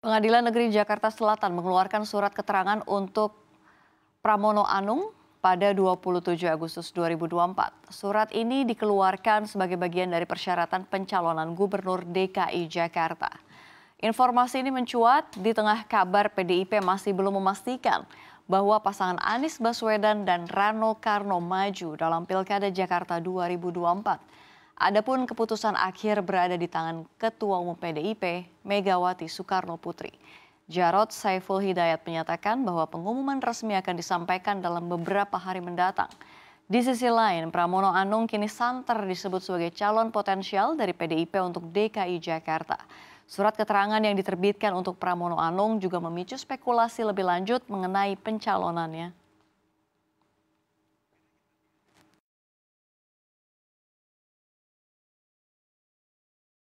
Pengadilan Negeri Jakarta Selatan mengeluarkan surat keterangan untuk Pramono Anung pada 27 Agustus 2024. Surat ini dikeluarkan sebagai bagian dari persyaratan pencalonan Gubernur DKI Jakarta. Informasi ini mencuat di tengah kabar PDIP masih belum memastikan bahwa pasangan Anies Baswedan dan Rano Karno maju dalam Pilkada Jakarta 2024. Adapun keputusan akhir berada di tangan Ketua Umum PDIP, Megawati Soekarno Putri. Jarod Saiful Hidayat menyatakan bahwa pengumuman resmi akan disampaikan dalam beberapa hari mendatang. Di sisi lain, Pramono Anung kini santer disebut sebagai calon potensial dari PDIP untuk DKI Jakarta. Surat keterangan yang diterbitkan untuk Pramono Anung juga memicu spekulasi lebih lanjut mengenai pencalonannya.